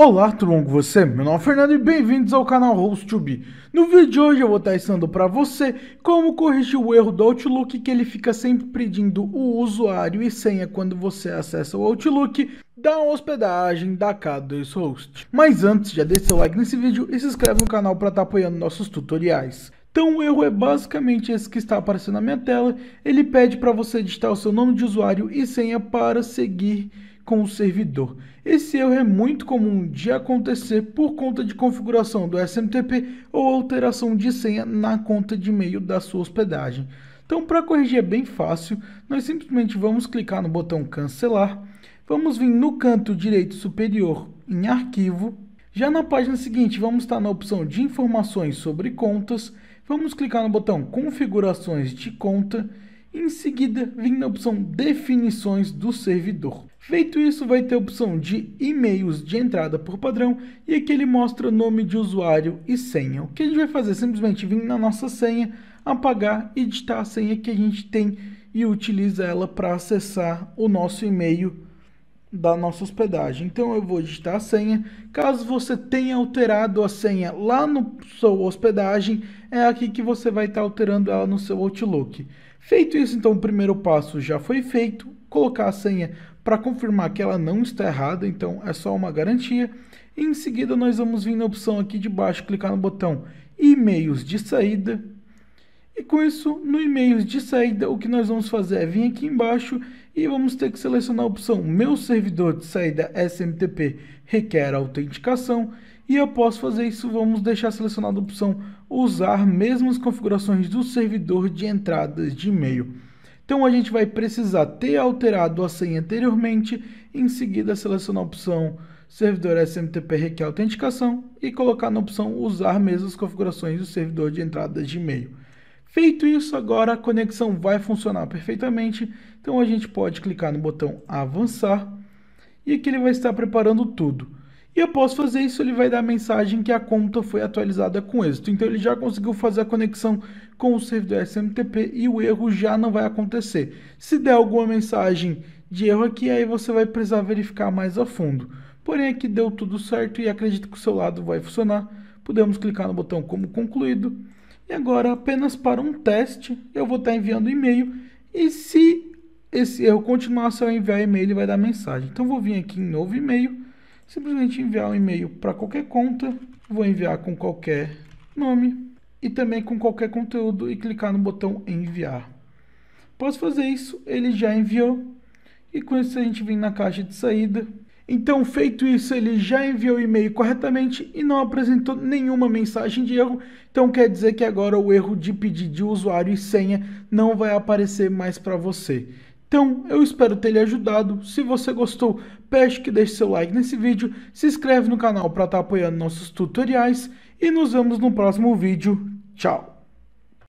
Olá, tudo bom com você? Meu nome é Fernando e bem-vindos ao canal host 2 No vídeo de hoje eu vou estar ensinando para você como corrigir o erro do Outlook que ele fica sempre pedindo o usuário e senha quando você acessa o Outlook da hospedagem da K2 Host. Mas antes, já deixa seu like nesse vídeo e se inscreve no canal para estar tá apoiando nossos tutoriais. Então o erro é basicamente esse que está aparecendo na minha tela. Ele pede para você digitar o seu nome de usuário e senha para seguir com o servidor. Esse erro é muito comum de acontecer por conta de configuração do SMTP ou alteração de senha na conta de e-mail da sua hospedagem. Então, para corrigir é bem fácil, nós simplesmente vamos clicar no botão cancelar, vamos vir no canto direito superior em arquivo, já na página seguinte vamos estar na opção de informações sobre contas, vamos clicar no botão configurações de conta em seguida, vim na opção definições do servidor. Feito isso, vai ter a opção de e-mails de entrada por padrão e aqui ele mostra nome de usuário e senha. O que a gente vai fazer? Simplesmente vir na nossa senha, apagar e digitar a senha que a gente tem e utiliza ela para acessar o nosso e-mail da nossa hospedagem. Então eu vou digitar a senha. Caso você tenha alterado a senha lá no seu hospedagem, é aqui que você vai estar tá alterando ela no seu Outlook. Feito isso, então o primeiro passo já foi feito, colocar a senha para confirmar que ela não está errada, então é só uma garantia. E em seguida nós vamos vir na opção aqui de baixo, clicar no botão e-mails de saída e com isso, no e-mails de saída, o que nós vamos fazer é vir aqui embaixo e vamos ter que selecionar a opção Meu servidor de saída SMTP requer autenticação. E após fazer isso, vamos deixar selecionada a opção Usar mesmas configurações do servidor de entradas de e-mail. Então a gente vai precisar ter alterado a senha anteriormente, em seguida selecionar a opção servidor SMTP requer autenticação e colocar na opção usar mesmas configurações do servidor de entradas de e-mail. Feito isso, agora a conexão vai funcionar perfeitamente. Então a gente pode clicar no botão avançar e aqui ele vai estar preparando tudo. E após fazer isso, ele vai dar a mensagem que a conta foi atualizada com êxito. Então ele já conseguiu fazer a conexão com o servidor SMTP e o erro já não vai acontecer. Se der alguma mensagem de erro aqui, aí você vai precisar verificar mais a fundo. Porém, aqui deu tudo certo e acredito que o seu lado vai funcionar. Podemos clicar no botão como concluído e agora, apenas para um teste, eu vou estar tá enviando e-mail. E se esse erro continuar, se eu enviar e-mail, ele vai dar mensagem. Então, vou vir aqui em novo e-mail, simplesmente enviar um e-mail para qualquer conta. Vou enviar com qualquer nome e também com qualquer conteúdo e clicar no botão enviar. Posso fazer isso, ele já enviou. E com isso a gente vem na caixa de saída então, feito isso, ele já enviou o e-mail corretamente e não apresentou nenhuma mensagem de erro. Então, quer dizer que agora o erro de pedir de usuário e senha não vai aparecer mais para você. Então, eu espero ter lhe ajudado. Se você gostou, peço que deixe seu like nesse vídeo, se inscreve no canal para estar tá apoiando nossos tutoriais e nos vemos no próximo vídeo. Tchau!